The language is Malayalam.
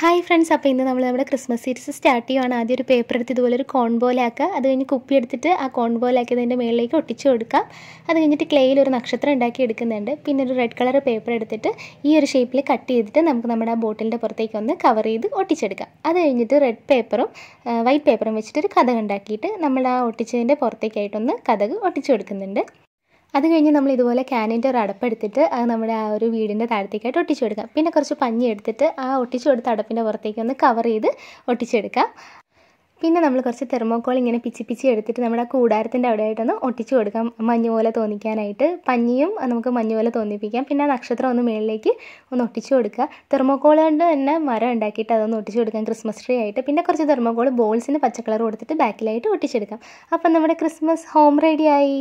ഹായ് ഫ്രണ്ട്സ് അപ്പോൾ ഇന്ന് നമ്മൾ നമ്മുടെ ക്രിസ്മസ് സീരീസ് സ്റ്റാർട്ട് ചെയ്യുവാണ് ആദ്യം ഒരു പേപ്പർ എടുത്ത് ഇതുപോലെ ഒരു കോൺ അത് കഴിഞ്ഞ് കുപ്പി എടുത്തിട്ട് ആ കോൺ അതിൻ്റെ മേളിലേക്ക് ഒട്ടിച്ചു കൊടുക്കാം അത് കഴിഞ്ഞിട്ട് ക്ലേയിൽ ഒരു നക്ഷത്രം ഉണ്ടാക്കി എടുക്കുന്നുണ്ട് പിന്നെ ഒരു റെഡ് കളർ പേപ്പർ എടുത്തിട്ട് ഈ ഒരു ഷേപ്പിൽ കട്ട് ചെയ്തിട്ട് നമുക്ക് നമ്മുടെ ആ ബോട്ടിലിൻ്റെ പുറത്തേക്ക് ഒന്ന് കവർ ചെയ്ത് ഒട്ടിച്ചെടുക്കാം അത് കഴിഞ്ഞിട്ട് റെഡ് പേപ്പറും വൈറ്റ് പേപ്പറും വെച്ചിട്ട് ഒരു ഉണ്ടാക്കിയിട്ട് നമ്മൾ ആ ഒട്ടിച്ചതിൻ്റെ പുറത്തേക്കായിട്ടൊന്ന് കഥക് ഒട്ടിച്ചു കൊടുക്കുന്നുണ്ട് അത് കഴിഞ്ഞ് നമ്മൾ ഇതുപോലെ ക്യാനിൻ്റെ ഒരു അടപ്പെടുത്തിട്ട് അത് നമ്മുടെ ആ ഒരു വീടിൻ്റെ താഴത്തേക്കായിട്ട് ഒട്ടിച്ചു കൊടുക്കാം പിന്നെ കുറച്ച് പഞ്ഞി എടുത്തിട്ട് ആ ഒട്ടിച്ചു കൊടുത്ത അടപ്പിൻ്റെ പുറത്തേക്ക് ഒന്ന് കവർ ചെയ്ത് ഒട്ടിച്ചെടുക്കാം പിന്നെ നമ്മൾ കുറച്ച് തെർമോക്കോൾ ഇങ്ങനെ പിച്ചി പിച്ചി എടുത്തിട്ട് നമ്മുടെ കൂടാരത്തിൻ്റെ അവിടെ ആയിട്ടൊന്ന് ഒട്ടിച്ചു കൊടുക്കാം മഞ്ഞ പോലെ തോന്നിക്കാനായിട്ട് പഞ്ഞിയും നമുക്ക് മഞ്ഞ പോലെ തോന്നിപ്പിക്കാം പിന്നെ നക്ഷത്രം ഒന്ന് മേളിലേക്ക് ഒന്ന് ഒട്ടിച്ചു കൊടുക്കുക തെർമോക്കോൾ കൊണ്ട് തന്നെ മരം ഉണ്ടാക്കിയിട്ട് അതൊന്ന് ഒട്ടിച്ചു കൊടുക്കാം ക്രിസ്മസ് ട്രീ ആയിട്ട് പിന്നെ കുറച്ച് തെർമോക്കോൾ ബോൾസിന് പച്ച കളർ കൊടുത്തിട്ട് ബാക്കിലായിട്ട് ഒട്ടിച്ചെടുക്കാം അപ്പം നമ്മുടെ ക്രിസ്മസ് ഹോം റെഡിയായി